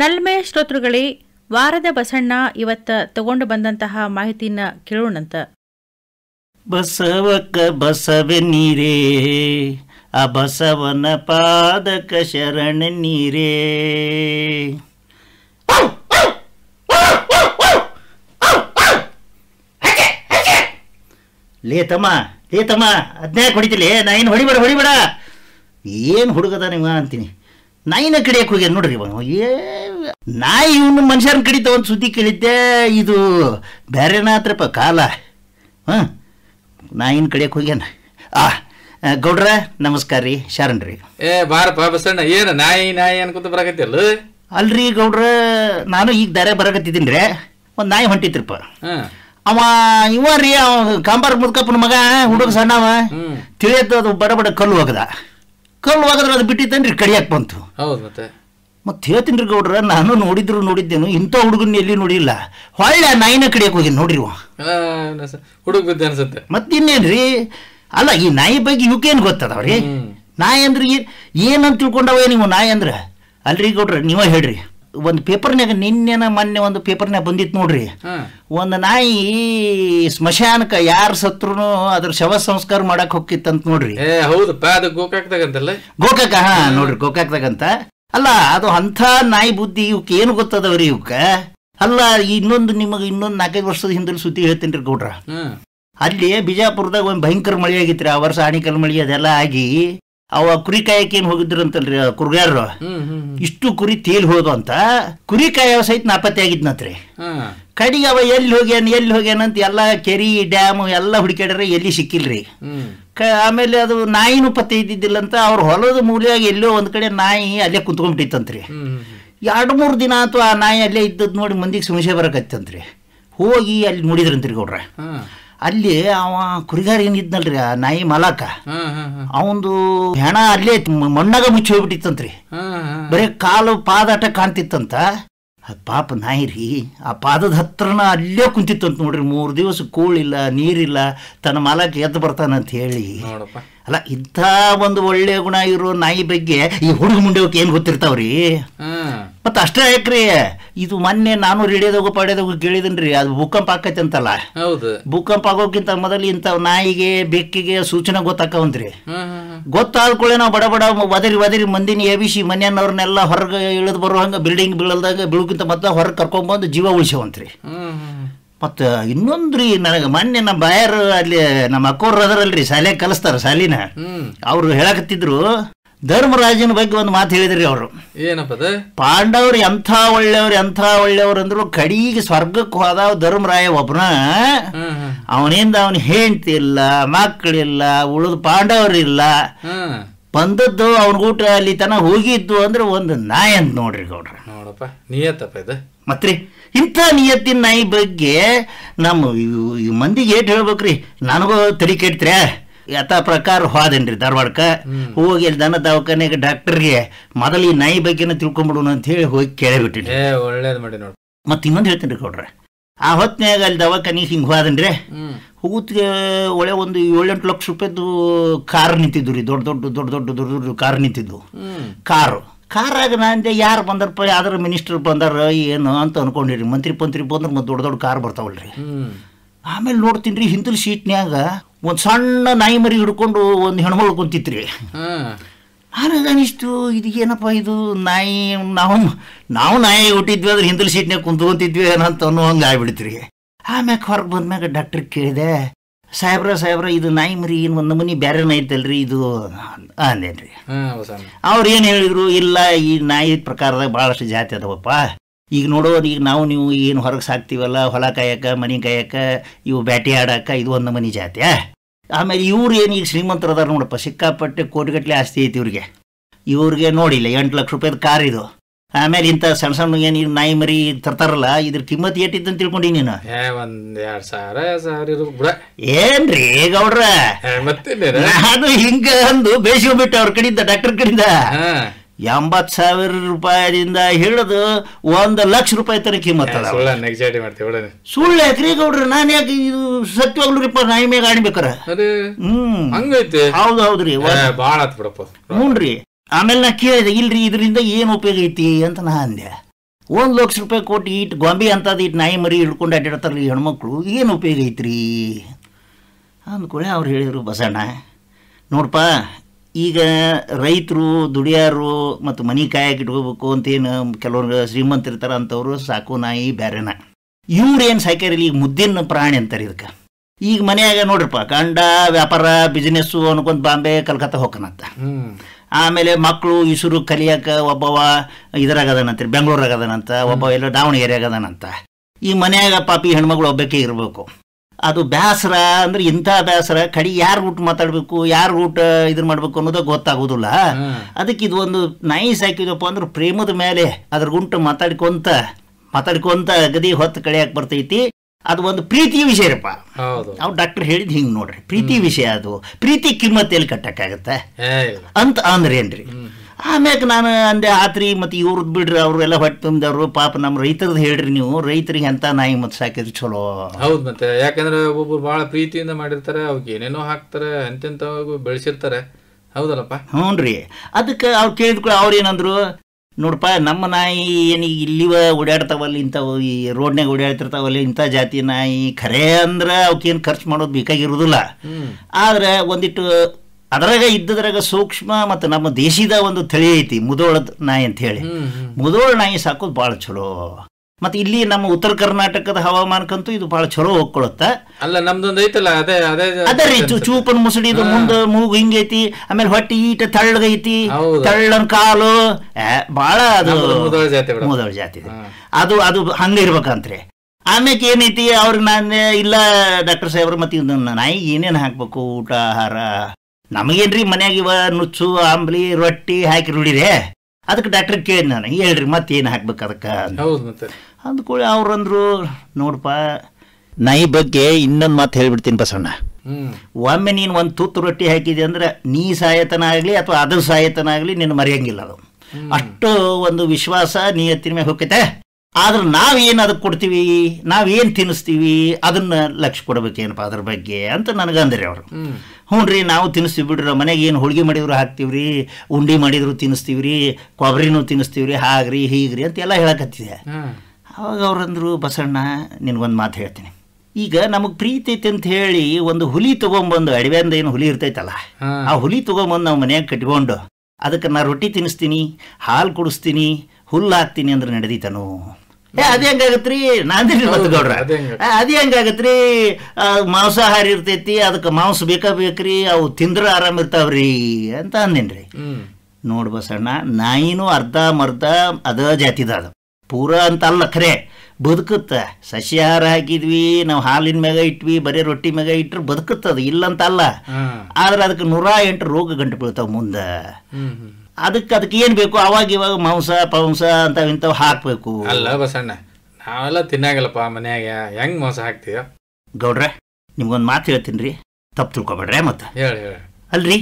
ನಲ್ಮೆ ಶ್ರೋತೃಗಳೇ ವಾರದ ಬಸಣ್ಣ ಇವತ್ತ ತಗೊಂಡು ಬಂದಂತಹ ಮಾಹಿತಿನ ಕೇಳೋಣಂತ ಬಸವಕ ಬಸವೆ ನೀರೇ ಆ ಬಸವನ ಪಾದಕ ಶರಣ ನೀರೇ ಲೇತಮ್ಮ ಲೇತಮ್ಮ ಅದ್ನೇ ಹೊಡಿತಿಲಿ ನಾ ಏನು ಹೊಡಿಬೇಡ ಹೊಡಿಬೇಡ ಏನು ಹುಡುಗದ ನಿಮ್ಮ ಅಂತೀನಿ ನಾಯಿನ ಕಡಿಯಕ್ಕೆ ಹೋಗ್ಯ ನೋಡ್ರಿ ಇವನು ಏ ನಾಯಿ ಇವನು ಮನುಷ್ಯನ ಕಡಿತ ಒಂದು ಸುದ್ದಿ ಕೇಳಿದ್ದೆ ಇದು ಬೇರೆ ಕಾಲ ಹಾಂ ನಾಯಿನ ಕಡಿಯಕ್ಕೆ ಹೋಗ್ಯಾನ ಆ ಗೌಡ್ರ ನಮಸ್ಕಾರ ರೀ ಶರಣ್ ರೀ ಏ ಬಾರಪ್ಪ ಬಸಣ್ಣ ಏನು ನಾಯಿ ನಾಯಿ ಅನ್ಕೊಂತ ಬರಕತ್ತಿಲ್ಲ ಅಲ್ರಿ ಗೌಡ್ರ ನಾನು ಈಗ ದಾರೆ ಬರಕತ್ತಿದ್ದೀನಿ ರೀ ಒಂದು ನಾಯಿ ಹೊಂಟಿತ್ರಿಪ್ಪ ಅವ ಇವ ರೀ ಅವ ಕಾಂಬಾರ್ ಮುದ್ಕಪ್ಪನ ಮಗ ಹುಡುಗ ಸಣ್ಣವ ತಿಳಿಯತ್ತು ಅದು ಬಡ ಬಡ ಕಲ್ಲು ಹೋಗದ ಕಲ್ಲು ಅದು ಬಿಟ್ಟಿತ್ತೇನ್ರಿ ಕಡಿಯಾಕ್ ಬಂತು ಹೌದು ಮತ್ತೆ ಮತ್ತೆ ಹೇಳ್ತೀನಿ ರೀ ಗೌಡ್ರ ನಾನು ನೋಡಿದ್ರು ನೋಡಿದ್ದೇನು ಇಂಥ ಹುಡುಗನ ಎಲ್ಲಿ ನೋಡಿಲ್ಲ ಹೊಳ್ಳೆ ನಾಯಿನ ಕಡಿಯಕ್ಕೆ ಹೋಗಿ ನೋಡ್ರಿ ಹುಡುಗ ಅನ್ಸುತ್ತೆ ಮತ್ತೆ ಇನ್ನೇನ್ರಿ ಅಲ್ಲ ಈ ನಾಯಿ ಬಗ್ಗೆ ಇವಕ್ಕೇನು ಗೊತ್ತದವ್ರಿ ನಾಯಿ ಅಂದ್ರೆ ಏನಂತ ತಿಳ್ಕೊಂಡವ ನೀವು ನಾಯಿ ಅಂದ್ರ ಅಲ್ರಿ ಗೌಡ್ರ ನೀವೇ ಹೇಳ್ರಿ ಒಂದು ಪೇಪರ್ನ್ಯಾಗ ನಿನ್ನೆನ ಮೊನ್ನೆ ಒಂದು ಪೇಪರ್ನಾಗ ಬಂದಿತ್ತು ನೋಡ್ರಿ ಒಂದು ನಾಯಿ ಸ್ಮಶಾನಕ ಯಾರು ಸತ್ರುನು ಅದ್ರ ಶವ ಸಂಸ್ಕಾರ ಮಾಡಕ್ ಹೋಗಿತ್ತಂತ ನೋಡ್ರಿ ಅದು ಗೋಕಾಕ್ದಾಗಂತಲ್ಲ ಗೋಕಾಕ ಹಾ ನೋಡ್ರಿ ಗೋಕಾಕ್ದಾಗಂತ ಅಲ್ಲ ಅದು ಅಂಥ ನಾಯಿ ಬುದ್ಧಿ ಇವಕ್ಕೆ ಏನು ಗೊತ್ತದವ್ರಿ ಇವಕ್ಕ ಅಲ್ಲ ಇನ್ನೊಂದು ನಿಮಗೆ ಇನ್ನೊಂದು ನಾಲ್ಕೈದು ವರ್ಷದ ಹಿಂದಲ್ಲಿ ಸುದ್ದಿ ಹೇಳ್ತೇನ್ರಿ ರೀ ಗೌಡ್ರ ಅಲ್ಲಿ ಬಿಜಾಪುರದಾಗ ಒಂದು ಭಯಂಕರ ಮಳೆ ಆಗಿತ್ರಿ ಆ ವರ್ಷ ಆಣಿಕಲ್ ಮಳಿ ಅದೆಲ್ಲ ಆಗಿ ಅವ ಕುರಿ ಕಾಯಕ್ಕೆ ಏನ್ ಹೋಗಿದ್ರು ಅಂತಲ್ರಿ ಕುರ್ಗಾರರು ಇಷ್ಟು ಕುರಿ ತೇಲ್ ಹೋದು ಅಂತ ಕುರಿ ಸಹಿತ ನಾಪತ್ತೆ ಆಗಿದ್ನತ್ರಿ ಕಡಿಗೆ ಅವ ಎಲ್ಲಿ ಹೋಗ್ಯಾನ ಎಲ್ಲಿ ಹೋಗ್ಯಾನಂತ ಎಲ್ಲ ಕೆರಿ ಡ್ಯಾಮ್ ಎಲ್ಲ ಹುಡುಕ್ಯಾಡ್ರೆ ಎಲ್ಲಿ ಸಿಕ್ಕಿಲ್ರಿ ಕ ಆಮೇಲೆ ಅದು ನಾಯಿನೂ ಪತ್ತೆ ಇದ್ದಿದ್ದಿಲ್ಲ ಅಂತ ಅವ್ರ ಹೊಲದ ಮೂಲೆಯಾಗಿ ಎಲ್ಲೋ ಒಂದ್ ಕಡೆ ನಾಯಿ ಅಲ್ಲೇ ಕುತ್ಕೊಂಡ್ಬಿಟ್ಟಿತ್ತಂತ್ರಿ ಎರಡು ಮೂರು ದಿನ ಅಂತೂ ಆ ನಾಯಿ ಅಲ್ಲೇ ಇದ್ದದ್ ನೋಡಿ ಮಂದಿಗೆ ಸಮಸ್ಯೆ ಬರಕತ್ತಂತ್ರಿ ಹೋಗಿ ಅಲ್ಲಿ ನೋಡಿದ್ರಂತ್ರಿ ಗೌಡ್ರ ಅಲ್ಲಿ ಅವ ಕುರಿಗಾರ ಏನಿದ್ನಲ್ರಿ ಆ ನಾಯಿ ಮಲಾಕ ಅವಂದು ಹೆಣ ಅಲ್ಲೇ ಮಣ್ಣಾಗ ಮುಚ್ಚಿ ಹೋಗ್ಬಿಟ್ಟಿತ್ತಂತ್ರಿ ಬರೇ ಕಾಲು ಪಾದಾಟ ಕಾಣ್ತಿತ್ತಂತ ಪಾಪ ನಾಯಿ ರೀ ಆ ಪಾದದ ಹತ್ರನ ಅಲ್ಲೇ ಕುಂತಿತ್ತಂತ ನೋಡ್ರಿ ಮೂರು ದಿವಸ ಕೂಳಿಲ್ಲ ನೀರಿಲ್ಲ ತನ್ನ ಮಲಕ್ಕೆ ಎದ್ದು ಬರ್ತಾನಂತ ಹೇಳಿ ಅಲ್ಲ ಇಂಥ ಒಂದು ಒಳ್ಳೆಯ ಗುಣ ಇರೋ ನಾಯಿ ಬಗ್ಗೆ ಈ ಹುಡುಗ ಮುಂಡೆ ಏನು ಗೊತ್ತಿರ್ತಾವ್ರಿ ಮತ್ತು ಅಷ್ಟೇ ಯಾಕ್ರಿ ಇದು ಮೊನ್ನೆ ನಾನು ರೇಡಿಯೋದಾಗು ಪಾಡ್ಯದಾಗು ಕೇಳಿದನ್ರಿ ಅದು ಭೂಕಂಪ ಆಕೈತೆ ಅಂತಲ್ಲ ಹೌದು ಭೂಕಂಪ ಆಗೋಕ್ಕಿಂತ ಮೊದಲು ಇಂತ ನಾಯಿಗೆ ಬೆಕ್ಕಿಗೆ ಸೂಚನೆ ಗೊತ್ತಾಕವಂತ್ರಿ ಗೊತ್ತಾದ್ಕೊಳ್ಳೆ ನಾವು ಬಡ ಬಡ ಒದರಿ ಒದರಿ ಮಂದಿನ ಎಬಿಸಿ ಮನೆಯನ್ನವ್ರನ್ನೆಲ್ಲ ಹೊರಗೆ ಇಳಿದು ಬರೋ ಹಂಗೆ ಬಿಲ್ಡಿಂಗ್ ಬೀಳಲ್ದಾಗ ಬೀಳಕ್ಕಿಂತ ಮತ್ತೆ ಹೊರಗೆ ಬಂದು ಜೀವ ಉಳಿಸವಂತ್ರಿ ಮತ್ತು ಇನ್ನೊಂದು ರೀ ನನಗೆ ಮೊನ್ನೆ ನಮ್ಮ ಬಾಯರ್ ಅಲ್ಲಿ ನಮ್ಮ ಅಕ್ಕೋರ್ ಅದರಲ್ರಿ ಶಾಲೆ ಕಲಿಸ್ತಾರ ಶಾಲಿನ ಅವ್ರು ಹೇಳಕತ್ತಿದ್ರು ಧರ್ಮರಾಜನ ಬಗ್ಗೆ ಒಂದು ಮಾತು ಹೇಳಿದ್ರಿ ಅವರು ಏನಪ್ಪದ ಪಾಂಡವ್ರು ಎಂಥ ಒಳ್ಳೆಯವ್ರು ಎಂಥ ಒಳ್ಳೆಯವ್ರು ಅಂದ್ರು ಕಡೀಗೆ ಸ್ವರ್ಗಕ್ಕೆ ಹೋದ ಧರ್ಮರಾಯ ಒಬ್ಬನ ಅವನಿಂದ ಅವನ ಹೆಂಡತಿ ಇಲ್ಲ ಮಕ್ಕಳಿಲ್ಲ ಉಳಿದ ಇಲ್ಲ ಬಂದದ್ದು ಅವನ ಊಟ ಅಲ್ಲಿ ತನ ಹೋಗಿದ್ದು ಅಂದ್ರೆ ಒಂದು ನಾಯಿ ಅಂತ ನೋಡ್ರಿ ಗೌಡ್ರ ನೋಡಪ್ಪ ನಿಯತ್ತಪ್ಪ ಇದು ಮತ್ರಿ ಇಂಥ ನಿಯತ್ತಿನ ನಾಯಿ ಬಗ್ಗೆ ನಮ್ಮ ಮಂದಿಗೆ ಏಟ್ ಹೇಳ್ಬೇಕ್ರಿ ನನಗೂ ತಲೆ ಕೆಡ್ತ್ರ್ಯಾ ಯಥಾ ಪ್ರಕಾರ ಹೋದೇನ್ರಿ ಧಾರವಾಡಕ್ಕ ಹೋಗಿ ಅಲ್ಲಿ ದನ ದವಾಖಾನೆ ಡಾಕ್ಟರ್ಗೆ ಮೊದಲು ಈ ನಾಯಿ ಬಗ್ಗೆನ ತಿಳ್ಕೊಂಬಿಡೋಣ ಅಂತ ಹೇಳಿ ಹೋಗಿ ಕೇಳಿ ಒಳ್ಳೇದು ಮಾಡಿ ನೋಡಿ ಮತ್ತೆ ಇನ್ನೊಂದು ಹೇಳ್ತೀನಿ ರೀ ಕೊಡ್ರೆ ಆ ಹೊತ್ತಿನಾಗ ಅಲ್ಲಿ ದವಾಖಾನಿಗೆ ಹಿಂಗೆ ಹೋದನ್ರಿ ಹೋಗುತ್ತಿಗೆ ಒಳ್ಳೆ ಒಂದು ಏಳೆಂಟು ಲಕ್ಷ ರೂಪಾಯ್ದು ಕಾರ್ ನಿಂತಿದ್ದು ರೀ ದೊಡ್ಡ ದೊಡ್ಡ ದೊಡ್ಡ ದೊಡ್ಡ ದೊಡ್ಡ ದೊಡ್ಡ ಕಾರ್ ನಿಂತಿದ್ದು ಕಾರು ಕಾರಾಗ ನಾನು ಯಾರು ಬಂದರಪ್ಪ ಯಾವ್ದಾರು ಮಿನಿಸ್ಟರ್ ಬಂದಾರ ಏನು ಅಂತ ಅನ್ಕೊಂಡಿರಿ ಮಂತ್ರಿ ಪಂತ್ರಿ ಬಂದ್ರೆ ಮತ್ತೆ ದೊಡ್ಡ ದೊಡ್ಡ ಕಾರ್ ಬರ್ತಾವಲ್ರಿ ಆಮೇಲೆ ನೋಡ್ತೀನಿ ರೀ ಹಿಂದಿನ ಸೀಟ್ನ್ಯಾಗ ಒಂದು ಸಣ್ಣ ನಾಯಿ ಮರಿ ಹಿಡ್ಕೊಂಡು ಒಂದು ಹೆಣ್ಮಗಳು ಕುಂತಿತ್ರಿ ಅನಿಸ್ತು ಇದು ಏನಪ್ಪ ಇದು ನಾಯಿ ನಾವು ನಾವು ನಾಯಿ ಹುಟ್ಟಿದ್ವಿ ಅಂದ್ರೆ ಹಿಂದಲ್ ಸೀಟ್ನಾಗ ಕುಂತ್ಕೊಂತಿದ್ವಿ ಏನಂತ ಅನ್ನೋ ಹಂಗೆ ಆಗ್ಬಿಡ್ತೀರಿ ಆಮ್ಯಾಗ ಹೊರಗೆ ಬಂದ್ಮ್ಯಾಗ ಡಾಕ್ಟ್ರಿಗೆ ಕೇಳಿದೆ ಸಾಹೇಬ್ರ ಸಾಹೇಬ್ರ ಇದು ನಾಯಿ ಮರಿ ಏನು ಒಂದು ಮನಿ ಬೇರೆ ಐತಲ್ರಿ ಇದು ಅಂದೇನ್ರಿ ಅವ್ರು ಏನು ಹೇಳಿದ್ರು ಇಲ್ಲ ಈ ನಾಯಿ ಪ್ರಕಾರದಾಗ ಭಾಳಷ್ಟು ಜಾತಿ ಅದಾವಪ್ಪ ಈಗ ನೋಡೋದು ಈಗ ನಾವು ನೀವು ಏನು ಹೊರಗೆ ಸಾಕ್ತೀವಲ್ಲ ಹೊಲ ಕಾಯಕ ಮನೆ ಕಾಯಕ ಇವು ಬ್ಯಾಟಿ ಆಡಕ್ಕೆ ಇದು ಒಂದು ಮನಿ ಜಾತಿಯಾ ಆಮೇಲೆ ಇವ್ರು ಏನು ಈಗ ಶ್ರೀಮಂತರು ಅದಾರ ನೋಡಪ್ಪ ಸಿಕ್ಕಾಪಟ್ಟೆ ಕೋಟಿಗಟ್ಟಲೆ ಆಸ್ತಿ ಐತಿ ಇವ್ರಿಗೆ ಇವ್ರಿಗೆ ನೋಡಿಲ್ಲ ಎಂಟು ಲಕ್ಷ ರೂಪಾಯಿದು ಕಾರ್ ಇದು ಆಮೇಲೆ ಇಂಥ ಸಣ್ಣ ಸಣ್ಣ ಏನು ಈಗ ನಾಯಿ ಮರಿ ತರ್ತಾರಲ್ಲ ಇದ್ರ ಕಿಮ್ಮತ್ ಏಟಿತ್ತು ಅಂತ ತಿಳ್ಕೊಂಡಿ ನೀನು ಏನ್ರಿ ಗೌಡ್ರ ನಾನು ಹಿಂಗ ಅಂದು ಬೇಸಿಗೆ ಬಿಟ್ಟು ಅವ್ರ ಕಡೆಯಿಂದ ಡಾಕ್ಟರ್ ಕಡೆಯಿಂದ ಎಂಬತ್ತು ಸಾವಿರ ರೂಪಾಯಿಯಿಂದ ಹಿಡಿದು ಒಂದು ಲಕ್ಷ ರೂಪಾಯಿ ತನಕ ಕಿಮ್ಮತ್ತ ಸುಳ್ಳು ಯಾಕ್ರಿ ಗೌಡ್ರಿ ನಾನು ಯಾಕೆ ಇದು ರೀ ನಾಯಿ ಮೇಗ ಆಡ್ಬೇಕಾರ ಹಂಗೈತೆ ಹೌದು ಹೌದ್ರಿ ಭಾಳ ಬಿಡಪ್ಪ ಹ್ಞೂನ್ರಿ ಆಮೇಲೆ ನಾ ಕೇಳಿದೆ ಇಲ್ರಿ ಇದರಿಂದ ಏನು ಉಪಯೋಗ ಐತಿ ಅಂತ ನಾ ಅಂದೆ ಒಂದು ಲಕ್ಷ ರೂಪಾಯಿ ಕೊಟ್ಟು ಇಟ್ಟು ಗೊಂಬೆ ಅಂತದ್ ಇಟ್ಟು ನಾಯಿ ಮರಿ ಹಿಡ್ಕೊಂಡು ರೀ ಹೆಣ್ಮಕ್ಳು ಏನು ಉಪಯೋಗ ಐತ್ರಿ ಅಂದ್ಕೊಳೆ ಅವ್ರು ಹೇಳಿದರು ಬಸಣ್ಣ ನೋಡಪ್ಪ ಈಗ ರೈತರು ದುಡಿಯಾರು ಮತ್ತು ಮನೆ ಕಾಯಕ್ಕೆ ಇಟ್ಕೋಬೇಕು ಅಂತೇನು ಶ್ರೀಮಂತ ಶ್ರೀಮಂತ ಅಂಥವ್ರು ಸಾಕು ನಾಯಿ ಬೇರೆನ ಇವ್ರೇನು ಸಾಕ್ಯಾರಿಲ್ಲ ಈಗ ಮುದ್ದಿನ ಪ್ರಾಣಿ ಅಂತಾರೆ ಇದಕ್ಕೆ ಈಗ ಮನೆಯಾಗ ನೋಡ್ರಪ್ಪ ಗಂಡ ವ್ಯಾಪಾರ ಬಿಸ್ನೆಸ್ಸು ಅನ್ಕೊಂತ ಬಾಂಬೆ ಕಲ್ಕತ್ತಾ ಹೋಗ್ಕನಂತ ಆಮೇಲೆ ಮಕ್ಕಳು ಇಸುರು ಕಲಿಯಕ್ಕೆ ಒಬ್ಬವ ಇದ್ರಾಗ ಅದಾನಂತ ಅದಾನಂತ ಒಬ್ಬ ಎಲ್ಲ ದಾವಣಗೆರೆ ಅದಾನಂತ ಈ ಮನೆಯಾಗ ಪಾಪಿ ಹೆಣ್ಮಗಳು ಒಬ್ಬಕ್ಕೆ ಇರಬೇಕು ಅದು ಬ್ಯಾಸರ ಅಂದ್ರೆ ಇಂಥ ಬ್ಯಾಸ್ರ ಕಡಿ ಯಾರು ರೂಟ್ ಮಾತಾಡಬೇಕು ಯಾರು ರೂಟ್ ಇದನ್ನ ಮಾಡ್ಬೇಕು ಅನ್ನೋದು ಗೊತ್ತಾಗೋದಿಲ್ಲ ಅದಕ್ಕೆ ಇದು ಒಂದು ನೈಸ್ ಹಾಕಿದಪ್ಪ ಅಂದ್ರೆ ಪ್ರೇಮದ ಮೇಲೆ ಅದ್ರ ಗುಂಟು ಮಾತಾಡ್ಕೊಂತ ಮಾತಾಡ್ಕೊಂತ ಗದಿ ಹೊತ್ತು ಕಳಿಯಕ್ಕೆ ಬರ್ತೈತಿ ಅದು ಒಂದು ಪ್ರೀತಿಯ ವಿಷಯ ಇರಪ್ಪ ನಾವು ಡಾಕ್ಟರ್ ಹೇಳಿದ್ ಹಿಂಗ್ ನೋಡ್ರಿ ಪ್ರೀತಿ ವಿಷಯ ಅದು ಪ್ರೀತಿ ಕಿಮ್ಮತ್ತೆಲ್ಲಿ ಎಲ್ಲಿ ಕಟ್ಟಕ್ಕಾಗತ್ತೆ ಅಂತ ಏನ್ರಿ ಆಮ್ಯಾಕೆ ನಾನು ಅಂದೆ ಆತ್ರಿ ಮತ್ತು ಇವ್ರದ್ದು ಬಿಡ್ರಿ ಅವರೆಲ್ಲ ಹೊಟ್ಟೆ ತುಂಬಿದವರು ಪಾಪ ನಮ್ಮ ರೈತರದ್ದು ಹೇಳ್ರಿ ನೀವು ರೈತರಿಗೆ ಎಂಥ ನಾಯಿ ಮತ್ತು ಸಾಕಿದ್ರೆ ಚಲೋ ಹೌದು ಮತ್ತೆ ಯಾಕಂದ್ರೆ ಒಬ್ಬೊಬ್ರು ಭಾಳ ಪ್ರೀತಿಯಿಂದ ಮಾಡಿರ್ತಾರೆ ಅವ್ರಿಗೆ ಏನೇನೋ ಹಾಕ್ತಾರೆ ಅಂತೆಂಥವಾಗ ಬೆಳೆಸಿರ್ತಾರೆ ಹೌದಲ್ಲಪ್ಪ ಹ್ಞೂ ರೀ ಅದಕ್ಕೆ ಅವ್ರು ಕೇಳಿದ್ಕೂ ಅವ್ರೇನಂದ್ರು ನೋಡಪ್ಪ ನಮ್ಮ ನಾಯಿ ಏನು ಇಲ್ಲಿವ ಓಡಾಡ್ತಾವಲ್ಲ ಇಂಥವು ಈ ರೋಡ್ನಾಗ ಓಡಾಡ್ತಿರ್ತಾವಲ್ಲ ಇಂಥ ಜಾತಿ ನಾಯಿ ಖರೆ ಅಂದ್ರೆ ಅವಕ್ಕೇನು ಖರ್ಚು ಮಾಡೋದು ಬೇಕಾಗಿರೋದಿಲ್ಲ ಆದರೆ ಒಂದಿಟ್ಟು ಅದ್ರಾಗ ಇದ್ದದ್ರಾಗ ಸೂಕ್ಷ್ಮ ಮತ್ತು ನಮ್ಮ ದೇಶದ ಒಂದು ತಳಿ ಐತಿ ಮುದೋಳದ ನಾಯಿ ಅಂತ ಹೇಳಿ ಮುದೋಳ ನಾಯಿ ಸಾಕೋದು ಭಾಳ ಚಲೋ ಮತ್ತೆ ಇಲ್ಲಿ ನಮ್ಮ ಉತ್ತರ ಕರ್ನಾಟಕದ ಹವಾಮಾನಕ್ಕಂತೂ ಇದು ಬಹಳ ಚಲೋ ಹೋಗ್ಕೊಳುತ್ತೆ ಅಲ್ಲ ನಮ್ದೊಂದು ಐತಲ್ಲ ಅದೇ ಅದೇ ಅದೇ ರೀ ಚೂಪನ್ ಮುಸುಡಿ ಇದು ಮೂಗು ಹಿಂಗೈತಿ ಆಮೇಲೆ ಹೊಟ್ಟಿ ಈಟ ತಳ್ಳಗೈತಿ ತಳ್ಳನ್ ಕಾಲು ಬಹಳ ಅದು ಮುದೋಳ ಜಾತಿ ಅದು ಅದು ಹಂಗ ಇರ್ಬೇಕಂತ್ರಿ ಆಮ್ಯಾಕೆ ಏನೈತಿ ಅವ್ರಿಗೆ ನಾನು ಇಲ್ಲ ಡಾಕ್ಟರ್ ಸಾಹೇಬ್ರ ಮತ್ತೆ ನಾಯಿ ಏನೇನು ಹಾಕ್ಬೇಕು ಊಟ ಆಹಾರ ನಮಗೇನ್ರಿ ಮನ್ಯಾಗ ಇವ ನುಚ್ಚು ಆಂಬ್ಲಿ ರೊಟ್ಟಿ ಹಾಕಿ ರುಡಿರೆ ಅದಕ್ಕೆ ಡಾಕ್ಟರ್ ಕೇಳಿದ್ ನಾನು ಹೇಳ್ರಿ ಏನು ಹಾಕ್ಬೇಕು ಅದಕ್ಕೆ ಅಂದ್ಕೊಳ್ಳಿ ಅವ್ರಂದ್ರು ನೋಡಪ್ಪ ನಾಯಿ ಬಗ್ಗೆ ಇನ್ನೊಂದು ಮಾತು ಹೇಳ್ಬಿಡ್ತೀನಿ ಬಸವಣ್ಣ ಒಮ್ಮೆ ನೀನು ಒಂದು ತುತ್ತು ರೊಟ್ಟಿ ಹಾಕಿದೆ ಅಂದ್ರೆ ನೀ ಸಾಯತನ ಆಗಲಿ ಅಥವಾ ಅದ್ರ ಸಾಯತನ ಆಗಲಿ ನೀನು ಮರೆಯಂಗಿಲ್ಲ ಅದು ಅಷ್ಟು ಒಂದು ವಿಶ್ವಾಸ ನೀ ಎತ್ತಿನ ಮೇಲೆ ಹೋಗ್ತೈತೆ ಆದ್ರೆ ನಾವೇನು ಅದಕ್ಕೆ ಕೊಡ್ತೀವಿ ನಾವೇನು ತಿನ್ನಿಸ್ತೀವಿ ಅದನ್ನ ಲಕ್ಷ್ಯ ಕೊಡ್ಬೇಕೇನಪ್ಪ ಅದ್ರ ಬಗ್ಗೆ ಅಂತ ನನಗಂದ್ರಿ ಅವರು ಹ್ಞೂ ನಾವು ತಿನ್ನಿಸ್ತೀವಿ ಬಿಡ್ರಿ ಮನೆಗೆ ಏನು ಹೋಳಿಗೆ ಮಾಡಿದ್ರು ಹಾಕ್ತೀವ್ರಿ ಉಂಡಿ ಉಂಡೆ ಮಾಡಿದ್ರು ತಿನ್ನಿಸ್ತೀವ್ರಿ ರೀ ಕೊಬ್ಬರಿನೂ ಹಾಗ್ರಿ ಹೀಗ್ರಿ ಅಂತ ಎಲ್ಲ ಹೇಳಕತ್ತಿದೆ ಅವಾಗ ಅವ್ರಂದ್ರು ಬಸಣ್ಣ ನಿನಗೊಂದು ಮಾತು ಹೇಳ್ತೀನಿ ಈಗ ನಮಗೆ ಪ್ರೀತಿ ಐತೆ ಅಂತ ಹೇಳಿ ಒಂದು ಹುಲಿ ತೊಗೊಂಬಂದು ಅಡವ್ಯಾಂದ ಏನು ಹುಲಿ ಇರ್ತೈತಲ್ಲ ಆ ಹುಲಿ ತೊಗೊಂಬಂದು ನಾವು ಮನೆಯಾಗ ಕಟ್ಕೊಂಡು ಅದಕ್ಕೆ ನಾ ರೊಟ್ಟಿ ತಿನ್ನಿಸ್ತೀನಿ ಹಾಲು ಕುಡಿಸ್ತೀನಿ ಹುಲ್ಲು ಹಾಕ್ತೀನಿ ಅಂದ್ರೆ ನಡೆದಿತನು ಅದೇ ಹೆಂಗಾಗತ್ರಿ ನಾನ್ ಮತ್ತು ಗೌಡ್ರ ಅದೇ ಹೆಂಗಾಗತ್ರಿ ಮಾಂಸಾಹಾರಿ ಇರ್ತೈತಿ ಅದಕ್ಕೆ ಮಾಂಸ ಬೇಕಾ ಬೇಕ್ರಿ ಅವು ತಿಂದ್ರ ಆರಾಮ್ ಇರ್ತಾವ್ರಿ ಅಂತ ಅಂದೇನ್ರಿ ನೋಡ್ ಬಸಣ್ಣ ನಾಯಿನೂ ಅರ್ಧ ಮರ್ಧ ಅದ ಜಾತಿದ ಅದು ಪೂರ ಅಂತ ಅಲ್ಲ ಖರೆ ಬದುಕುತ್ತ ಸಸ್ಯಾಹಾರ ಹಾಕಿದ್ವಿ ನಾವು ಹಾಲಿನ ಮ್ಯಾಗ ಇಟ್ವಿ ಬರೀ ರೊಟ್ಟಿ ಮ್ಯಾಗ ಇಟ್ರೆ ಬದುಕುತ್ತದ ಅಂತ ಅಲ್ಲ ಆದ್ರೆ ಅದಕ್ಕೆ ನೂರಾ ಎಂಟು ರೋಗ ಗಂಟು ಬೀಳ್ತಾವ ಮುಂದೆ ಅದಕ್ಕೆ ಅದಕ್ಕೆ ಏನು ಬೇಕು ಅವಾಗ ಇವಾಗ ಮಾಂಸ ಪವಂಸ ಅಂತ ಇಂಥವು ಹಾಕಬೇಕು ಅಲ್ಲ ಬಸಣ್ಣ ನಾವೆಲ್ಲ ತಿನ್ನಾಗಲ್ಲಪ್ಪ ಮನ್ಯಾಗ ಹೆಂಗ್ ಮಾಂಸ ಹಾಕ್ತೀಯ ಗೌಡ್ರೆ ನಿಮ್ಗೊಂದು ಮಾತು ಹೇಳ್ತೀನಿ ರೀ ತಪ್ಪು ತಿಳ್ಕೊಬೇಡ್ರೆ ಮತ್ತೆ ಹೇಳಿ ಅಲ್ರಿ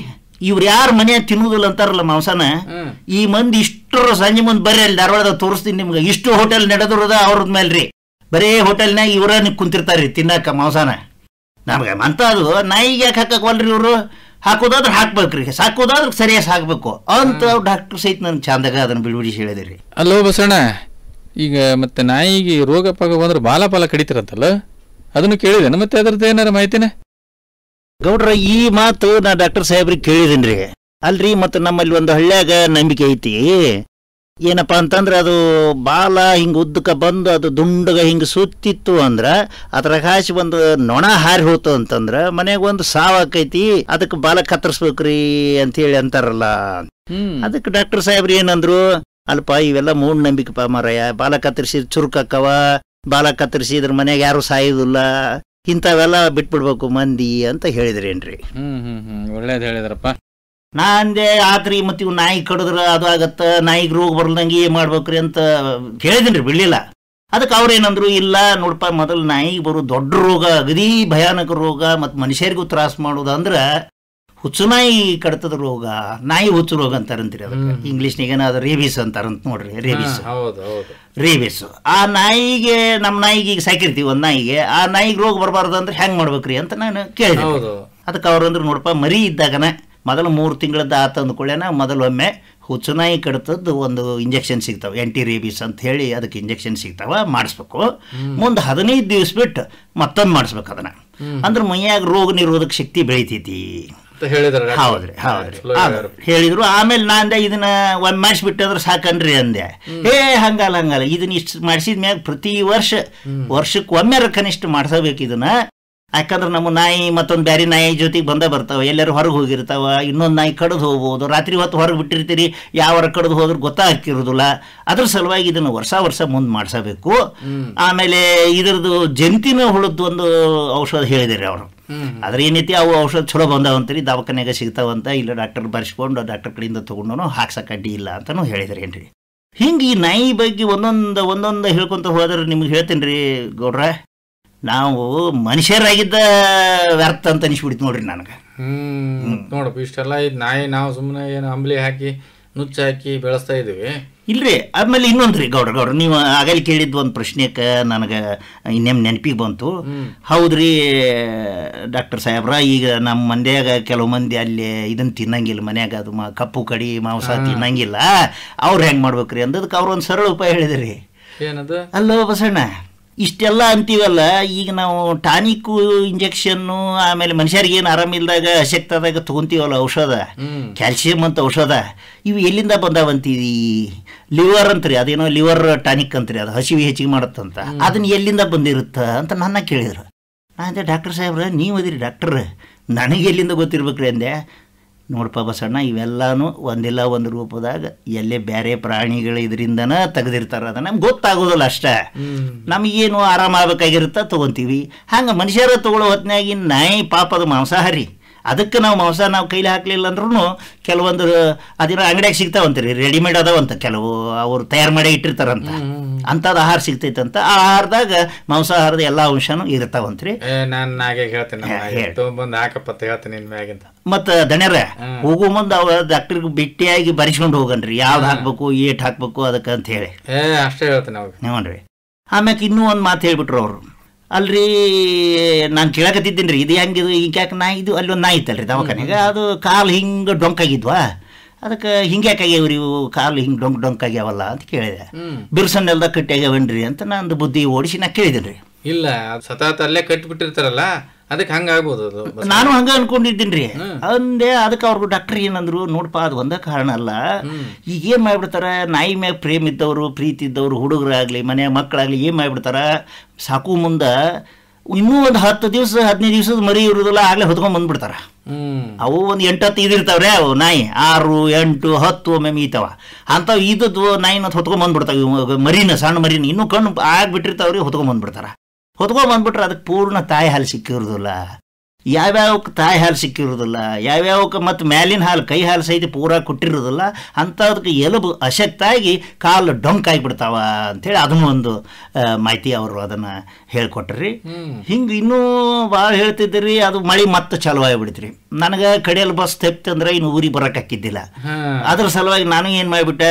ಇವ್ರು ಯಾರು ಮನೆ ತಿನ್ನುವುದಿಲ್ಲ ಅಂತಾರಲ್ಲ ಮಾಂಸನ ಈ ಮಂದಿ ಇಷ್ಟರ ಸಂಜೆ ಮುಂದೆ ಬರ್ರಿ ಅಲ್ಲಿ ಧಾರವಾಡದ ತೋರಿಸ್ತೀನಿ ನಿಮ್ಗೆ ಇಷ್ಟು ಹೋಟೆಲ್ ನಡೆದಿರೋದ ಅವ್ರದ್ ಮೇಲೆ ರೀ ಬರೇ ಹೋಟೆಲ್ನಾಗ ಇವರ ಕುಂತಿರ್ತಾರ್ರಿ ತಿನ್ನಕ ಮಾಂಸನ ನಮ್ಗೆ ಮಂತ ಅದು ನಾಯಿಗೆ ಯಾಕೆ ಹಾಕಕ್ ಇವರು ಹಾಕೋದಾದ್ರೆ ರೀ ಸಾಕೋದಾದ್ರೆ ಸರಿಯಾಗಿ ಹಾಕ್ಬೇಕು ಅಂತ ಡಾಕ್ಟರ್ ಸಹಿತ ನನ್ನ ಚಂದಾಗ ಅದನ್ನ ಬಿಡ್ಬಿಡಿಸಿ ಹೇಳಿದ್ರಿ ಅಲ್ಲೋ ಬಸಣ್ಣ ಈಗ ಮತ್ತೆ ನಾಯಿಗೆ ರೋಗ ಪಾಗ ಬಂದ್ರೆ ಬಾಲ ಪಾಲ ಕಡಿತಿರಂತಲ್ಲ ಅದನ್ನು ಕೇಳಿದೇನೆ ಮತ್ತೆ ಅದ್ರದ್ದು ಏನಾರ ಮಾಹಿತಿನ ಗೌಡ್ರ ಈ ಮಾತು ನಾ ಡಾಕ್ಟರ್ ಸಾಹೇಬ್ರಿಗೆ ಕೇಳಿದೇನ್ರಿ ಅಲ್ರಿ ಮತ್ತೆ ನಮ್ಮಲ್ಲಿ ಒಂದು ಹಳ್ಳ್ಯಾಗ ನಂಬಿಕೆ ಐತಿ ಏನಪ್ಪಾ ಅಂತಂದ್ರೆ ಅದು ಬಾಲ ಹಿಂಗ ಉದ್ದಕ ಬಂದು ಅದು ದುಂಡಗ ಹಿಂಗ ಸುತ್ತಿತ್ತು ಅಂದ್ರ ಅದ್ರ ಕಾಶಿ ಒಂದು ನೊಣ ಹಾರಿ ಹೋತು ಅಂತಂದ್ರ ಮನೆಗೆ ಒಂದು ಸಾವಾಕೈತಿ ಅದಕ್ಕೆ ಬಾಲ ಕತ್ತರಿಸ್ಬೇಕ್ರಿ ಅಂತ ಹೇಳಿ ಅಂತಾರಲ್ಲ ಅದಕ್ಕೆ ಡಾಕ್ಟರ್ ಸಾಹೇಬ್ರಿ ಏನಂದ್ರು ಅಲ್ಪ ಇವೆಲ್ಲ ಮೂಡ್ ನಂಬಿಕೆ ಮರಯ್ಯ ಬಾಲ ಕತ್ತರಿಸಿದ್ ಚುರುಕಕ್ಕವ ಬಾಲ ಕತ್ತರಿಸಿ ಇದ್ರ ಮನೆಗೆ ಯಾರು ಸಾಯೋದಿಲ್ಲ ಇಂಥವೆಲ್ಲ ಬಿಟ್ಬಿಡ್ಬೇಕು ಮಂದಿ ಅಂತ ಹೇಳಿದ್ರೇನ್ರಿ ಹ್ಮ್ ಹ್ಮ್ ಹ್ಮ್ ಒಳ್ಳೇದ್ ಹೇಳಿದ್ರಪ್ಪ ನಾ ಅಂದೆ ಆತ್ರಿ ಮತ್ತ ಇವ್ ನಾಯಿ ಕಡಿದ್ರೆ ಅದು ಆಗತ್ತ ನಾಯಿಗ್ ರೋಗ ಬರ್ದಂಗೆ ಏನು ಮಾಡ್ಬೇಕ್ರಿ ಅಂತ ಕೇಳಿದ್ದೀನಿ ರೀ ಬಿಡಲಿಲ್ಲ ಅದಕ್ಕೆ ಅವ್ರೇನಂದ್ರು ಇಲ್ಲ ನೋಡಪ್ಪ ಮೊದಲ್ ನಾಯಿಗೆ ಬರು ದೊಡ್ಡ ರೋಗ ಅಗದಿ ಭಯಾನಕ ರೋಗ ಮತ್ತು ಮನುಷ್ಯರಿಗೂ ತ್ರಾಸ ಮಾಡುದ ಅಂದ್ರ ಹುಚ್ಚು ನಾಯಿ ಕಡತದ ರೋಗ ನಾಯಿ ಹುಚ್ಚು ರೋಗ ಅಂತಾರಂತೀರಿ ಅದಕ್ಕೆ ಇಂಗ್ಲೀಷ್ನಾಗ ಏನಾದ್ರು ರೇಬೀಸ್ ಅಂತಾರಂತ ನೋಡ್ರಿ ರೇಬಿಸ್ ರೇಬೀಸ್ ಆ ನಾಯಿಗೆ ನಮ್ಮ ನಾಯಿಗೆ ಈಗ ಸಾಕಿರ್ತೀವಿ ಒಂದ್ ನಾಯಿಗೆ ಆ ನಾಯಿಗೆ ರೋಗ ಬರಬಾರ್ದು ಅಂದ್ರೆ ಹೆಂಗೆ ಮಾಡ್ಬೇಕ್ರಿ ಅಂತ ನಾನು ಕೇಳಿದೆ ಅದಕ್ಕೆ ಅವ್ರಂದ್ರು ನೋಡಪ್ಪ ಮರಿ ಇದ್ದಾಗನ ಮೊದಲು ಮೂರು ತಿಂಗಳದ್ದು ಕೂಡ ಮೊದಲು ಮೊದಲೊಮ್ಮೆ ಹುಚ್ಚುನಾಯಿ ಕಡಿತದ್ದು ಒಂದು ಇಂಜೆಕ್ಷನ್ ಸಿಗ್ತಾವೆ ಆ್ಯಂಟಿ ರೇಬಿಸ್ ಅಂತ ಹೇಳಿ ಅದಕ್ಕೆ ಇಂಜೆಕ್ಷನ್ ಸಿಗ್ತಾವ ಮಾಡಿಸ್ಬೇಕು ಮುಂದೆ ಹದಿನೈದು ದಿವಸ ಬಿಟ್ಟು ಮತ್ತೊಂದು ಮಾಡಿಸ್ಬೇಕು ಅದನ್ನು ಅಂದ್ರೆ ಮೈಯಾಗ ರೋಗ ನಿರೋಧಕ ಶಕ್ತಿ ಬೆಳಿತೈತಿ ಹೌದ್ರಿ ಹೌದ್ರಿ ಹೇಳಿದ್ರು ಆಮೇಲೆ ನಾ ಅಂದೆ ಇದನ್ನ ಒಮ್ಮೆ ಅಂದ್ರೆ ಸಾಕನ್ರಿ ಅಂದೆ ಏ ಹಂಗಲ್ಲ ಹಂಗಲ್ಲ ಇದನ್ನ ಇಷ್ಟು ಮಾಡಿಸಿದ ಮ್ಯಾಗ ಪ್ರತಿ ವರ್ಷ ವರ್ಷಕ್ಕೊಮ್ಮೆ ಕನಿಷ್ಠ ಮಾಡಿಸಬೇಕು ಇದನ್ನ ಯಾಕಂದ್ರೆ ನಮ್ಮ ನಾಯಿ ಮತ್ತೊಂದು ಬೇರೆ ನಾಯಿ ಜೊತೆಗೆ ಬಂದೇ ಬರ್ತಾವೆ ಎಲ್ಲರೂ ಹೊರಗೆ ಹೋಗಿರ್ತಾವೆ ಇನ್ನೊಂದು ನಾಯಿ ಕಡ್ದು ಹೋಗ್ಬೋದು ರಾತ್ರಿ ಹೊತ್ತು ಹೊರಗೆ ಬಿಟ್ಟಿರ್ತೀರಿ ಯಾವರ ಕಡ್ದು ಹೋದ್ರೆ ಗೊತ್ತಾಗ್ತಿರೋದಿಲ್ಲ ಅದ್ರ ಸಲುವಾಗಿ ಇದನ್ನು ವರ್ಷ ವರ್ಷ ಮುಂದೆ ಮಾಡಿಸಬೇಕು ಆಮೇಲೆ ಇದರದ್ದು ಜಂತಿನ ಹುಳದ್ದು ಒಂದು ಔಷಧ ಹೇಳಿದಿರಿ ಅವರು ಆದ್ರೆ ಏನೈತಿ ಅವು ಔಷಧ ಚಲೋ ಬಂದಾವಂತೀರಿ ದವಾಖಾನೆಗ ಸಿಗ್ತಾವಂತ ಇಲ್ಲ ಡಾಕ್ಟರ್ ಬರ್ಸ್ಕೊಂಡು ಡಾಕ್ಟರ್ ಕಡೆಯಿಂದ ತೊಗೊಂಡು ಹಾಕ್ಸಕ್ಕೆ ಅಡ್ಡಿ ಇಲ್ಲ ಅಂತಲೂ ಹೇಳಿದಿರಿ ಏನ್ರಿ ಹಿಂಗೆ ಈ ನಾಯಿ ಬಗ್ಗೆ ಒಂದೊಂದು ಒಂದೊಂದು ಹೇಳ್ಕೊಂತ ಹೋದ್ರೆ ನಿಮ್ಗೆ ಹೇಳ್ತೀನಿ ರೀ ಗೌಡ್ರ ನಾವು ಮನುಷ್ಯರಾಗಿದ್ದ ವ್ಯರ್ಥ ಅಂತ ಅನಿಸ್ಬಿಡ್ತು ನೋಡ್ರಿ ನನಗೆ ಹ್ಮ್ ನೋಡಪ್ಪ ಇಷ್ಟೆಲ್ಲ ಇದು ನಾಯಿ ನಾವು ಸುಮ್ಮನೆ ಏನು ಅಂಬಲಿ ಹಾಕಿ ನುಚ್ಚು ಹಾಕಿ ಬೆಳೆಸ್ತಾ ಇದ್ದೀವಿ ಇಲ್ರಿ ಆಮೇಲೆ ಇನ್ನೊಂದು ರೀ ಗೌಡ್ರ ಗೌಡ್ರ ನೀವು ಆಗಲಿ ಕೇಳಿದ್ದು ಒಂದು ಪ್ರಶ್ನೆಕ್ಕೆ ನನಗೆ ಇನ್ನೇಮ್ ನೆನಪಿಗೆ ಬಂತು ಹೌದ್ರಿ ಡಾಕ್ಟರ್ ಸಾಹೇಬ್ರ ಈಗ ನಮ್ಮ ಮಂದಿಯಾಗ ಕೆಲವು ಮಂದಿ ಅಲ್ಲಿ ಇದನ್ನು ತಿನ್ನಂಗಿಲ್ಲ ಮನ್ಯಾಗ ಅದು ಮಾ ಕಪ್ಪು ಕಡಿ ಮಾಂಸ ತಿನ್ನಂಗಿಲ್ಲ ಅವ್ರು ಹೆಂಗೆ ಮಾಡ್ಬೇಕ್ರಿ ಅಂದದಕ್ಕೆ ಅವ್ರು ಒಂದು ಸರಳ ಉಪಾಯ ಹೇಳಿದ್ರಿ ಏನದು ಅಲ್ಲೋ ಬಸಣ್ಣ ಇಷ್ಟೆಲ್ಲ ಅಂತೀವಲ್ಲ ಈಗ ನಾವು ಟಾನಿಕು ಇಂಜೆಕ್ಷನ್ನು ಆಮೇಲೆ ಮನುಷ್ಯರಿಗೆ ಏನು ಅಶಕ್ತ ಅಶಕ್ತದಾಗ ತೊಗೊತೀವಲ್ಲ ಔಷಧ ಕ್ಯಾಲ್ಸಿಯಂ ಅಂತ ಔಷಧ ಇವು ಎಲ್ಲಿಂದ ಬಂದಾವಂತೀವಿ ಲಿವರ್ ಅಂತ್ರಿ ಅದೇನೋ ಲಿವರ್ ಟಾನಿಕ್ ಅಂತ್ರಿ ಅದು ಹಸಿವಿ ಹೆಚ್ಚಿಗೆ ಮಾಡುತ್ತಂತ ಅದನ್ನ ಎಲ್ಲಿಂದ ಬಂದಿರುತ್ತ ಅಂತ ನನ್ನ ಕೇಳಿದ್ರು ನಾನು ಡಾಕ್ಟರ್ ಸಾಹೇಬ್ರ ನೀವು ಅದಿರಿ ಡಾಕ್ಟರ್ ನನಗೆ ಎಲ್ಲಿಂದ ಗೊತ್ತಿರ್ಬೇಕ್ರಿ ಅಂದೆ ನೋಡಪ್ಪ ಬಸಣ್ಣ ಇವೆಲ್ಲನೂ ಒಂದಿಲ್ಲ ಒಂದು ರೂಪದಾಗ ಎಲ್ಲೇ ಬೇರೆ ಪ್ರಾಣಿಗಳು ಇದರಿಂದನ ತೆಗೆದಿರ್ತಾರ ಅದ ನಮ್ಗೆ ಗೊತ್ತಾಗೋದಲ್ಲ ಅಷ್ಟೇ ನಮಗೇನು ಆರಾಮ ಆಗ್ಬೇಕಾಗಿರುತ್ತ ತೊಗೊತೀವಿ ಹಂಗ ಮನುಷ್ಯರ ತೊಗೊಳ್ಳೋ ಹೊತ್ತಿನಾಗಿ ನಾಯಿ ಪಾಪದ ಮಾಂಸಾಹಾರಿ ಅದಕ್ಕೆ ನಾವು ಮಾಂಸ ನಾವು ಕೈಲಿ ಹಾಕಲಿಲ್ಲ ಅಂದ್ರೂ ಕೆಲವೊಂದು ಅದಿರ ಅಂಗಡಿಯಾಗ ಸಿಗ್ತಾವಂತೀರಿ ರೆಡಿಮೇಡ್ ಅದಾವಂತ ಕೆಲವು ಅವರು ತಯಾರು ಮಾಡಿ ಇಟ್ಟಿರ್ತಾರಂತ ಅಂಥದ್ದು ಆಹಾರ ಸಿಗ್ತೈತಂತ ಆ ಆಹಾರದಾಗ ಮಾಂಸಾಹಾರದ ಎಲ್ಲಾ ಅಂಶನೂ ಇರ್ತಾವಂತ್ರಿ ಮತ್ತು ದಣ್ಯರ ಹೋಗು ಮುಂದೆ ಅವ ಡಾಕ್ಟರ್ಗೆ ಬಿಟ್ಟಿಯಾಗಿ ಬರಿಸ್ಕೊಂಡು ಹೋಗನ್ರಿ ಯಾವ್ದು ಹಾಕ್ಬೇಕು ಏಟ್ ಹಾಕ್ಬೇಕು ಅದಕ್ಕೆ ಅಂತ ಹೇಳಿ ಅಷ್ಟೇ ಹೇಳ್ತೇನೆ ಹ್ಞೂ ಇನ್ನೂ ಒಂದ್ ಮಾತು ಹೇಳ್ಬಿಟ್ರು ಅವರು ಅಲ್ರಿ ನಾನು ಕೇಳಕತ್ತಿದ್ದೀನಿ ರೀ ಇದು ಇದು ಈಗ ಯಾಕೆ ನಾಯಿದು ಇದು ಅಲ್ಲಿ ಒಂದು ನಾಯಿ ಇತ್ತಲ್ರಿ ದವಾಖಾನೆಗೆ ಅದು ಕಾಲು ಹಿಂಗೆ ಡೊಂಕಾಗಿದ್ವಾ ಅದಕ್ಕೆ ಹಿಂಗೆ ಆಗ್ಯಾವ ರೀ ಕಾಲು ಹಿಂಗೆ ಡೊಂಕ್ ಡೊಂಕ್ ಆಗ್ಯಾವಲ್ಲ ಅಂತ ಕೇಳಿದೆ ಬಿರ್ಸನ್ನೆಲ್ಲ ಕಟ್ಟಿ ಆಗ್ಯಾವನ್ರಿ ಅಂತ ನಂದು ಬುದ್ಧಿ ಓಡಿಸಿ ನಾ ಕೇಳಿದ್ದೀನಿ ರೀ ಇಲ್ಲ ಸತತ ಅಲ್ಲೇ ಬಿಟ್ಟಿರ್ತಾರಲ್ಲ ಅದಕ್ಕೆ ಹಂಗಾಗ್ಬೋದು ಅದು ನಾನು ಹಂಗ ಅನ್ಕೊಂಡಿದ್ದೀನಿ ಅಂದೆ ಅದಕ್ಕೆ ಅವ್ರಿಗೂ ಡಾಕ್ಟರ್ ಏನಂದ್ರು ನೋಡಪ್ಪ ಅದು ಒಂದೇ ಕಾರಣ ಅಲ್ಲ ಈಗ ಏನ್ ಮಾಡ್ಬಿಡ್ತಾರ ನಾಯಿ ಮ್ಯಾಗ ಪ್ರೇಮ್ ಇದ್ದವರು ಪ್ರೀತಿ ಇದ್ದವರು ಹುಡುಗರಾಗ್ಲಿ ಮನೆಯ ಮಕ್ಕಳಾಗ್ಲಿ ಏನ್ ಮಾಡ್ಬಿಡ್ತಾರ ಸಾಕು ಮುಂದ ಇನ್ನೂ ಒಂದು ಹತ್ತು ದಿವಸ ಹದಿನೈದು ದಿವಸದ ಮರಿ ಇರುದಲ್ಲ ಆಗ್ಲೇ ಹೊತ್ಕೊಂಡ್ ಬಂದ್ಬಿಡ್ತಾರ ಅವು ಒಂದು ಎಂಟು ಹತ್ತು ಇದಿರ್ತಾವ್ರೆ ಅವು ನಾಯಿ ಆರು ಎಂಟು ಹತ್ತು ಒಮ್ಮೆ ಮೀತಾವ ಅಂಥವು ಇದ್ದದ್ದು ನಾಯಿನ ಹೊತ್ಕೊಂಡ್ ಬಂದ್ಬಿಡ್ತಾವ ಮರಿನ ಸಣ್ಣ ಮರಿನ ಇನ್ನೂ ಕಣ್ಣು ಆಗ್ಬಿಟ್ಟಿರ್ತಾವ್ರಿ ಹೊತ್ಕೊಂಡ್ ಬಂದ್ಬಿಡ್ತಾರ ಬಂದ್ಬಿಟ್ರೆ ಅದಕ್ಕೆ ಪೂರ್ಣ ತಾಯಿ ಹಾಲು ಸಿಕ್ಕಿರೋದಿಲ್ಲ ಯಾವ್ಯಾವಕ್ಕೆ ತಾಯಿ ಹಾಲು ಸಿಕ್ಕಿರೋದಿಲ್ಲ ಯಾವ್ಯಾವಕ್ಕೆ ಮತ್ತು ಮ್ಯಾಲಿನ ಹಾಲು ಕೈ ಹಾಲು ಸಹಿತ ಪೂರಾ ಕೊಟ್ಟಿರೋದಿಲ್ಲ ಅಂಥದಕ್ಕೆ ಎಲುಬು ಅಶಕ್ತಾಗಿ ಕಾಲು ಡೊಂಕಾಗಿಬಿಡ್ತಾವ ಅಂಥೇಳಿ ಅದನ್ನು ಒಂದು ಮಾಹಿತಿ ಅವರು ಅದನ್ನು ಹೇಳ್ಕೊಟ್ರಿ ಹಿಂಗೆ ಇನ್ನೂ ಭಾಳ ಹೇಳ್ತಿದ್ದೀರಿ ಅದು ಮಳೆ ಮತ್ತೆ ಚಾಲು ಆಗಿಬಿಡ್ತ್ರಿ ನನಗೆ ಕಡೆಯಲ್ಲಿ ಬಸ್ ತೆಪ್ತಂದ್ರೆ ಇನ್ನು ಊರಿಗೆ ಬರೋಕ್ಕಾಕಿದ್ದಿಲ್ಲ ಅದ್ರ ಸಲುವಾಗಿ ನಾನು ಏನು ಮಾಡಿಬಿಟ್ಟೆ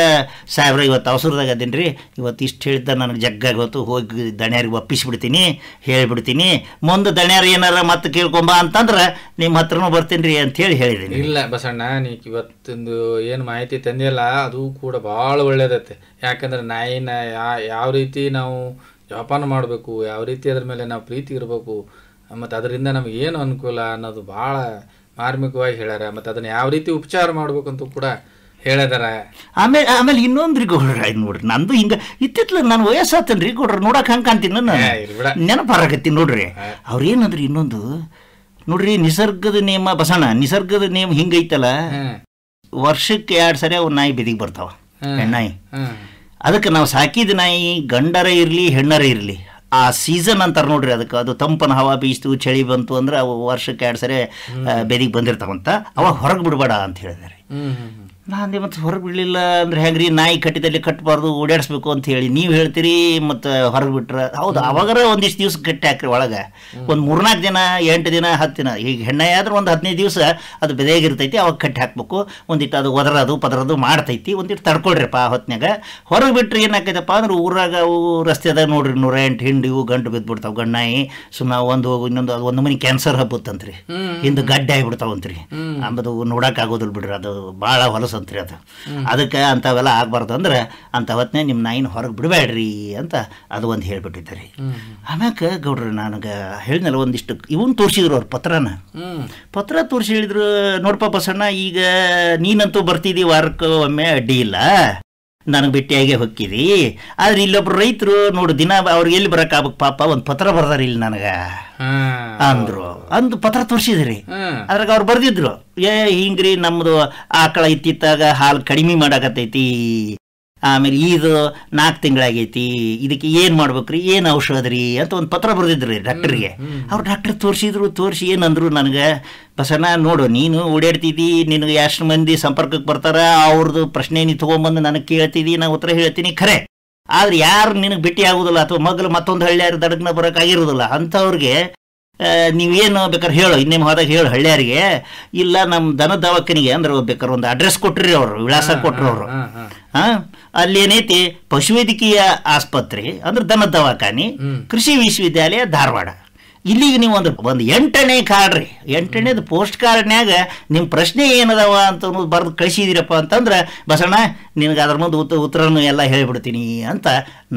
ಸಾಹೇಬ್ರ ಇವತ್ತು ಅವಸರದಾಗ ಅದೀನಿ ರೀ ಇವತ್ತು ಇಷ್ಟು ಹೇಳಿದ್ದ ನನಗೆ ಜಗ್ಗಾಗಿ ಹೋಗಿ ದಣ್ಯಾರಿಗೆ ಒಪ್ಪಿಸಿಬಿಡ್ತೀನಿ ಹೇಳಿಬಿಡ್ತೀನಿ ಮುಂದೆ ದಣ್ಯಾರ್ ಏನಾರ ಮತ್ತೆ ಕೇಳ್ಕೊಂಬ ಅಂತಂದ್ರೆ ನಿಮ್ಮ ಹತ್ರನೂ ಬರ್ತೀನಿ ರೀ ಅಂತೇಳಿ ಹೇಳಿದ್ದೀನಿ ಇಲ್ಲ ಬಸಣ್ಣ ನೀ ಇವತ್ತಿಂದು ಏನು ಮಾಹಿತಿ ತಂದಿಲ್ಲ ಅದು ಕೂಡ ಭಾಳ ಒಳ್ಳೇದೈತೆ ಯಾಕಂದ್ರೆ ನಾಯಿನ ಯಾವ ರೀತಿ ನಾವು ಜೋಪಾನ ಮಾಡಬೇಕು ಯಾವ ರೀತಿ ಅದ್ರ ಮೇಲೆ ನಾವು ಪ್ರೀತಿ ಇರಬೇಕು ಮತ್ತು ಅದರಿಂದ ನಮ್ಗೆ ಏನು ಅನುಕೂಲ ಅನ್ನೋದು ಭಾಳ ಮಾರ್ಮಿಕವಾಗಿ ಹೇಳ್ಯಾರ ಮತ್ತು ಅದನ್ನು ಯಾವ ರೀತಿ ಉಪಚಾರ ಮಾಡಬೇಕಂತೂ ಕೂಡ ಹೇಳದಾರ ಆಮೇಲೆ ಆಮೇಲೆ ಇನ್ನೊಂದ್ರಿ ಗೌಡ್ರ ನೋಡ್ರಿ ನಂದು ಹಿಂಗ ಇತ್ತಿತ್ಲ ನಾನು ವಯಸ್ಸಾತನ್ರಿ ಗೌಡ್ರ ನೋಡಕ್ ಹಂಗೆ ಕಾಣ್ತೀನಿ ನಾನು ನೆನಪಾರಾಗತ್ತೀನಿ ನೋಡ್ರಿ ಅವ್ರೇನಂದ್ರಿ ಇನ್ನೊಂದು ನೋಡ್ರಿ ನಿಸರ್ಗದ ನಿಯಮ ಬಸಣ ನಿಸರ್ಗದ ನಿಯಮ ಹಿಂಗೈತಲ್ಲ ವರ್ಷಕ್ಕೆ ಎರಡು ಸರಿ ಅವ್ ನಾಯಿ ಬೀದಿಗೆ ಬರ್ತಾವ ಹೆಣ್ಣಾಯಿ ಅದಕ್ಕೆ ನಾವು ಸಾಕಿದ ನಾಯಿ ಗಂಡರ ಇರಲಿ ಹೆಣ್ಣರ ಇರಲಿ ಆ ಸೀಸನ್ ಅಂತಾರೆ ನೋಡ್ರಿ ಅದಕ್ಕೆ ಅದು ತಂಪನ ಹವಾ ಬೀಸ್ತು ಚಳಿ ಬಂತು ಅಂದ್ರೆ ಅವು ವರ್ಷಕ್ಕೆ ಎರಡು ಸರಿ ಬೆದಿಗೆ ಬಂದಿರ್ತಾವಂತ ಅವಾಗ ಹೊರಗೆ ಬಿಡಬೇಡ ಅಂತ ಹೇಳಿದಾರೆ ನಾನು ಮತ್ತೆ ಮತ್ತು ಹೊರಗೆ ಬಿಡಲಿಲ್ಲ ಅಂದ್ರೆ ಹೆಂಗ್ರಿ ನಾಯಿ ಕಟ್ಟಿದಲ್ಲಿ ಕಟ್ಟಬಾರ್ದು ಓಡಾಡಿಸ್ಬೇಕು ಅಂತ ಹೇಳಿ ನೀವು ಹೇಳ್ತೀರಿ ಮತ್ತು ಹೊರಗೆ ಬಿಟ್ರೆ ಹೌದು ಅವಾಗರ ಒಂದಿಷ್ಟು ದಿವ್ಸ ಕಟ್ಟಿ ಹಾಕ್ರಿ ಒಳಗೆ ಒಂದು ಮೂರ್ನಾಲ್ಕು ದಿನ ಎಂಟು ದಿನ ಹತ್ತು ದಿನ ಈಗ ಹೆಣ್ಣೆ ಆದ್ರೆ ಒಂದು ಹದಿನೈದು ದಿವಸ ಅದು ಬೆದೆಯಾಗಿರ್ತೈತಿ ಅವಾಗ ಕಟ್ಟಿ ಹಾಕಬೇಕು ಒಂದಿಟ್ಟು ಅದು ಒದರದು ಪದರದು ಮಾಡ್ತೈತಿ ಒಂದಿಟ್ಟು ತಡ್ಕೊಳ್ರಿಪ್ಪ ಆ ಹೊತ್ತಿನಾಗ ಹೊರಗೆ ಬಿಟ್ರೆ ಏನಾಕೈತಪ್ಪ ಅಂದ್ರೆ ಊರಾಗ ಅವು ರಸ್ತೆದಾಗ ನೋಡ್ರಿ ನೂರ ಎಂಟು ಹಿಂಡಿ ಇವು ಗಂಟು ಬಿದ್ದುಬಿಡ್ತಾವೆ ಗಣ್ಣಾಯಿ ಸುಮ್ಮನೆ ಒಂದು ಹೋಗಿ ಇನ್ನೊಂದು ಅದು ಒಂದು ಮನೆ ಕ್ಯಾನ್ಸರ್ ಹಬ್ಬತ್ತಂತ್ರಿ ಹಿಂದೆ ಗಡ್ಡೆ ಆಗಿಬಿಡ್ತಾವಂತ್ರಿ ಅಂಬದು ನೋಡೋಕ್ಕಾಗೋದಿಲ್ಲ ಬಿಡ್ರಿ ಅದು ಭಾಳ ಹೊಲಸು ರೋಸ್ ಅಂತ ಅದು ಅದಕ್ಕೆ ಅಂಥವೆಲ್ಲ ಆಗ್ಬಾರ್ದು ಅಂದ್ರೆ ಅಂಥ ನಿಮ್ಮ ನಾಯಿನ ಹೊರಗೆ ಬಿಡಬೇಡ್ರಿ ಅಂತ ಅದು ಒಂದು ಹೇಳಿಬಿಟ್ಟಿದ್ದಾರೆ ಆಮ್ಯಾಕೆ ಗೌಡ್ರಿ ನನಗೆ ಹೇಳಿದ್ನಲ್ಲ ಒಂದಿಷ್ಟು ಇವನು ತೋರಿಸಿದ್ರು ಅವ್ರ ಪತ್ರನ ಪತ್ರ ತೋರಿಸಿ ಹೇಳಿದ್ರು ನೋಡಪ್ಪ ಬಸಣ್ಣ ಈಗ ನೀನಂತೂ ಬರ್ತಿದ್ದೀವಿ ವಾರಕ್ಕೆ ಒಮ್ಮೆ ಅಡ್ಡಿ ಇಲ್ಲ ನನಗೆ ಭೇಟಿಯಾಗಿ ಹೊಕ್ಕಿರಿ ಆದ್ರೆ ಇಲ್ಲೊಬ್ರು ರೈತರು ನೋಡು ದಿನ ಅವ್ರಿಗೆ ಎಲ್ಲಿ ಬರಕ್ ಬರಕಾಗಬೇಕು ಪಾಪ ಒಂದು ಪತ್ರ ಬರ್ದಾರ ಇಲ್ಲಿ ನನಗ ಅಂದ್ರು ಅಂದು ಪತ್ರ ತೋರ್ಸಿದ್ರಿ ಅದ್ರಾಗ ಅವ್ರು ಬರ್ದಿದ್ರು ಏ ಹಿಂಗ್ರಿ ನಮ್ದು ಆಕಳ ಇತ್ತಿತ್ತಾಗ ಹಾಲು ಕಡಿಮೆ ಮಾಡಾಕತ್ತೈತಿ ಆಮೇಲೆ ಇದು ನಾಲ್ಕು ತಿಂಗಳಾಗೈತಿ ಇದಕ್ಕೆ ಏನು ಮಾಡ್ಬೇಕ್ರಿ ಏನು ಔಷಧ ರೀ ಅಂತ ಒಂದು ಪತ್ರ ಬರೆದಿದ್ರು ಡಾಕ್ಟ್ರಿಗೆ ಅವ್ರು ಡಾಕ್ಟ್ರ್ ತೋರಿಸಿದ್ರು ತೋರಿಸಿ ಏನಂದ್ರು ನನಗೆ ಬಸಣ್ಣ ನೋಡು ನೀನು ಓಡಾಡ್ತಿದ್ದಿ ನಿನಗೆ ಎಷ್ಟು ಮಂದಿ ಸಂಪರ್ಕಕ್ಕೆ ಬರ್ತಾರೆ ಅವ್ರದ್ದು ಪ್ರಶ್ನೆ ನೀನು ತೊಗೊಂಬಂದು ನನಗೆ ಕೇಳ್ತಿದ್ದಿ ನಾನು ಉತ್ತರ ಹೇಳ್ತೀನಿ ಖರೆ ಆದ್ರೆ ಯಾರು ನಿನಗೆ ಭೇಟಿ ಆಗೋದಿಲ್ಲ ಅಥವಾ ಮಗಳು ಮತ್ತೊಂದು ಹಳ್ಳಿಯಾರ ದಡಗ್ನ ಬರೋಕ್ಕಾಗಿರೋದಿಲ್ಲ ಅಂಥವ್ರಿಗೆ ನೀವೇನು ಬೇಕಾದ್ರೆ ಹೇಳು ಇನ್ನೇನು ಹೋದಾಗ ಹೇಳು ಹಳ್ಳಿಯಾರಿಗೆ ಇಲ್ಲ ನಮ್ಮ ದನ ದವಾಖಾನಿಗೆ ಅಂದ್ರೆ ಬೇಕಾದ್ರೆ ಒಂದು ಅಡ್ರೆಸ್ ಕೊಟ್ರಿ ಅವರು ವಿಳಾಸ ಕೊಟ್ಟರು ಅವರು ಅಲ್ಲೇನೈತಿ ಪಶುವೈದ್ಯಕೀಯ ಆಸ್ಪತ್ರೆ ಅಂದ್ರೆ ದನ ದವಾಖಾನೆ ಕೃಷಿ ವಿಶ್ವವಿದ್ಯಾಲಯ ಧಾರವಾಡ ಇಲ್ಲಿಗೆ ನೀವು ಒಂದು ಒಂದು ಎಂಟನೇ ಕಾರ್ಡ್ ರೀ ಎಂಟನೇದ ಪೋಸ್ಟ್ ಕಾರ್ಡ್ನ್ಯಾಗ ನಿಮ್ಮ ಪ್ರಶ್ನೆ ಏನದವ ಅಂತ ಬರೆದು ಕಳಿಸಿದಿರಪ್ಪ ಅಂತಂದ್ರೆ ಬಸಣ್ಣ ನಿನಗೆ ಅದ್ರ ಮುಂದೆ ಉತ್ತ ಉತ್ತರನು ಎಲ್ಲ ಹೇಳಿಬಿಡ್ತೀನಿ ಅಂತ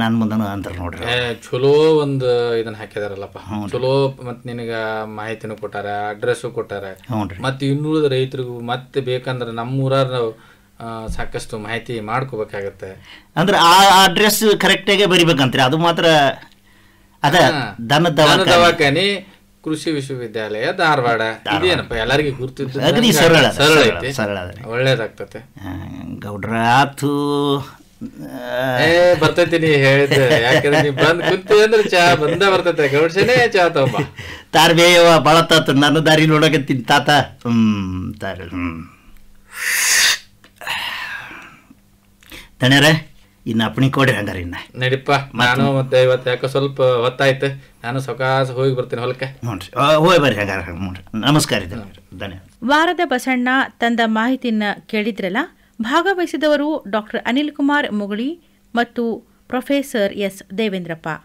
ನನ್ನ ಮುಂದನು ಅಂತಾರೆ ನೋಡ್ರಿ ಚಲೋ ಒಂದು ಇದನ್ನ ಹಾಕಿದಾರಲ್ಲಪ್ಪ ಚಲೋ ಮತ್ತು ನಿನಗೆ ಮಾಹಿತಿನೂ ಕೊಟ್ಟಾರ ಅಡ್ರೆಸ್ಸು ಕೊಟ್ಟಾರ ಮತ್ತೆ ಇನ್ನುಳಿದ ರೈತರಿಗೂ ಮತ್ತೆ ಬೇಕಂದ್ರೆ ನಮ್ಮೂರ ಸಾಕಷ್ಟು ಮಾಹಿತಿ ಮಾಡ್ಕೋಬೇಕಾಗತ್ತೆ ಅಂದ್ರೆ ಆ ಅಡ್ರೆಸ್ ಆಗಿ ಬರಿಬೇಕಂತ್ರಿ ಅದು ಮಾತ್ರ ಅದ ದನ ದವಾಖಾನೆ ಕೃಷಿ ವಿಶ್ವವಿದ್ಯಾಲಯ ಧಾರವಾಡ ಇದೇನಪ್ಪ ಎಲ್ಲರಿಗೂ ಗುರುತಿದ್ದು ಸರಳ ಸರಳ ಐತಿ ಸರಳ ಒಳ್ಳೇದಾಗ್ತತೆ ಗೌಡ್ರ ಆತು ಏ ಬರ್ತೈತಿ ನೀ ಹೇಳಿದ್ದೆ ಯಾಕಂದ್ರೆ ನೀ ಬಂದ್ ಕುಂತಿ ಅಂದ್ರೆ ಚಾ ಬಂದ ಬರ್ತೈತೆ ಗೌಡ್ಸೇನೆ ಚಾ ತಗೊಂಬ ತಾರ್ ಬೇಯವ ಬಳತ್ತಾತು ನನ್ನ ದಾರಿ ನೋಡಕತ್ತೀನಿ ತಾತ ಹ್ಮ್ ತಾರ ಹ್ಮ್ ತಣ್ಯರ ಇನ್ನು ಅಪ್ಣಿ ಕೊಡ್ರಿ ಹಂಗಾರ ಇನ್ನ ನಡಿಪ್ಪ ನಾನು ಮತ್ತೆ ಇವತ್ತು ಯಾಕೋ ಸ್ವಲ್ಪ ಹೊತ್ತಾಯ್ತು ನಾನು ಸಕಾಸ ಹೋಗಿ ಬರ್ತೀನಿ ಹೊಲಕ್ಕೆ ನೋಡ್ರಿ ಹೋಗಿ ಬರ್ರಿ ಹಂಗಾರ ನಮಸ್ಕಾರ ಧನ್ಯ ವಾರದ ಬಸಣ್ಣ ತಂದ ಮಾಹಿತಿಯನ್ನ ಕೇಳಿದ್ರಲ್ಲ ಭಾಗವಹಿಸಿದವರು ಡಾಕ್ಟರ್ ಅನಿಲ್ ಕುಮಾರ್ ಮುಗಳಿ ಮತ್ತು ಪ್ರೊಫೆಸರ್ ಎಸ್ ದೇವೇಂದ್ರಪ್ಪ